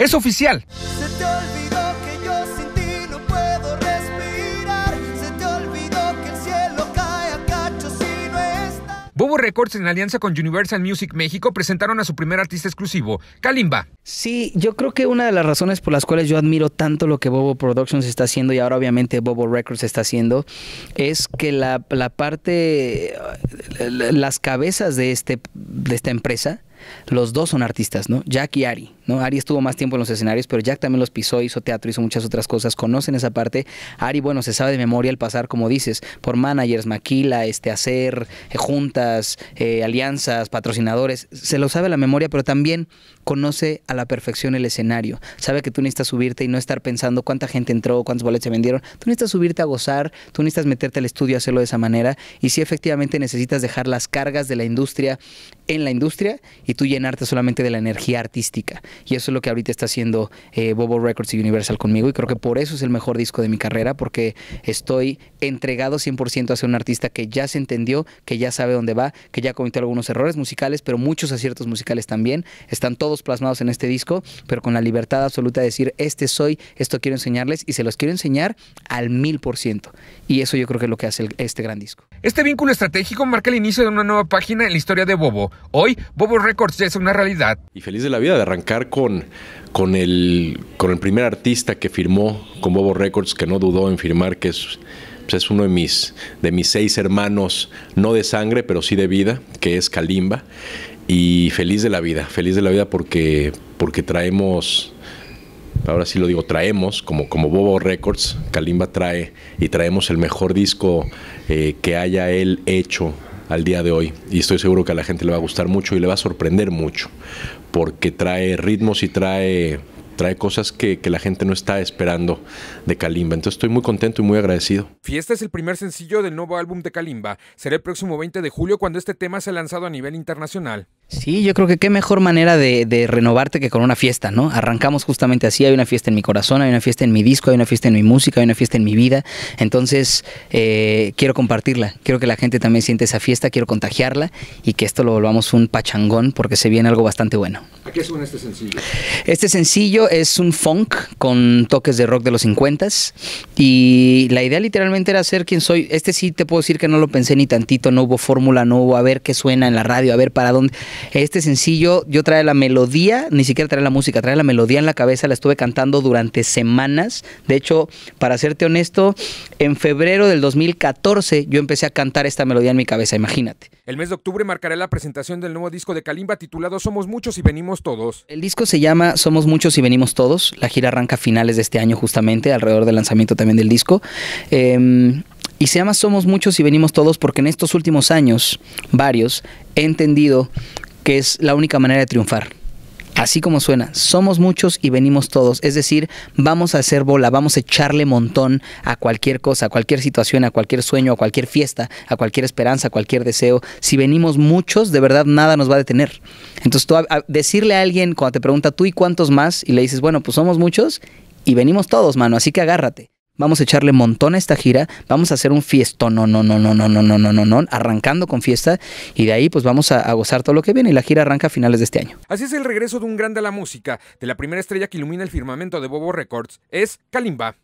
Es oficial. puedo respirar. que el Bobo Records en alianza con Universal Music México presentaron a su primer artista exclusivo, Kalimba. Sí, yo creo que una de las razones por las cuales yo admiro tanto lo que Bobo Productions está haciendo y ahora obviamente Bobo Records está haciendo es que la, la parte, eh, las cabezas de, este, de esta empresa, los dos son artistas, ¿no? Jack y Ari. Ari estuvo más tiempo en los escenarios, pero Jack también los pisó, hizo teatro, hizo muchas otras cosas, conocen esa parte. Ari, bueno, se sabe de memoria el pasar, como dices, por managers, maquila, este, hacer eh, juntas, eh, alianzas, patrocinadores, se lo sabe la memoria, pero también conoce a la perfección el escenario, sabe que tú necesitas subirte y no estar pensando cuánta gente entró, cuántos boletos se vendieron, tú necesitas subirte a gozar, tú necesitas meterte al estudio a hacerlo de esa manera y si efectivamente necesitas dejar las cargas de la industria en la industria y tú llenarte solamente de la energía artística y eso es lo que ahorita está haciendo eh, Bobo Records y Universal conmigo y creo que por eso es el mejor disco de mi carrera porque estoy entregado 100% a ser un artista que ya se entendió, que ya sabe dónde va, que ya cometió algunos errores musicales, pero muchos aciertos musicales también, están todos plasmados en este disco, pero con la libertad absoluta de decir, este soy, esto quiero enseñarles y se los quiero enseñar al mil ciento. Y eso yo creo que es lo que hace este gran disco. Este vínculo estratégico marca el inicio de una nueva página en la historia de Bobo. Hoy, Bobo Records ya es una realidad. Y feliz de la vida de arrancar con, con, el, con el primer artista que firmó con Bobo Records, que no dudó en firmar, que es, pues, es uno de mis, de mis seis hermanos, no de sangre, pero sí de vida, que es Kalimba. Y feliz de la vida, feliz de la vida porque, porque traemos ahora sí lo digo, traemos, como, como Bobo Records, Kalimba trae y traemos el mejor disco eh, que haya él hecho al día de hoy. Y estoy seguro que a la gente le va a gustar mucho y le va a sorprender mucho, porque trae ritmos y trae, trae cosas que, que, la gente no está esperando de Kalimba. Entonces estoy muy contento y muy agradecido. Fiesta es el primer sencillo del nuevo álbum de Kalimba. Será el próximo 20 de julio cuando este tema sea lanzado a nivel internacional. Sí, yo creo que qué mejor manera de, renovarte que con una fiesta, ¿no? Arrancamos justamente así, hay una fiesta en mi corazón, hay una fiesta en mi disco, hay una fiesta en mi música, hay una fiesta en mi vida. Entonces, eh, quiero compartirla, quiero que la gente también siente esa fiesta, quiero contagiarla y que esto lo volvamos un pachangón porque se viene algo bastante bueno. ¿A qué suena este sencillo? Este sencillo es un funk con toques de rock de los 50 y la idea literalmente era ser quien soy. Este sí te puedo decir que no lo pensé ni tantito, no hubo fórmula, no hubo a ver qué suena en la radio, a ver para dónde este sencillo, yo trae la melodía, ni siquiera trae la música, trae la melodía en la cabeza, la estuve cantando durante semanas. De hecho, para serte honesto, en febrero del 2014 yo empecé a cantar esta melodía en mi cabeza, imagínate. El mes de octubre marcaré la presentación del nuevo disco de Kalimba titulado Somos Muchos y Venimos Todos. El disco se llama Somos Muchos y Venimos Todos. La gira arranca a finales de este año justamente, alrededor del lanzamiento también del disco. Em, y se llama Somos Muchos y Venimos Todos porque en estos últimos años, varios, he entendido que es la única manera de triunfar. Así como suena, somos muchos y venimos todos. Es decir, vamos a hacer bola, vamos a echarle montón a cualquier cosa, a cualquier situación, a cualquier sueño, a cualquier fiesta, a cualquier esperanza, a cualquier deseo. Si venimos muchos, de verdad nada nos va a detener. Entonces, tú a, decirle a alguien cuando te pregunta tú y cuántos más, y le dices, bueno, pues somos muchos y venimos todos, mano, así que agárrate. Vamos a echarle montón a esta gira. Vamos a hacer un fiestón. No, no, no, no, no, no, no, no, no, no. Arrancando con fiesta. Y de ahí, pues vamos a, gozar todo lo que viene. Y la gira arranca a finales de este año. Así es el regreso de un grande a la música. De la primera estrella que ilumina el firmamento de Bobo Records es Kalimba.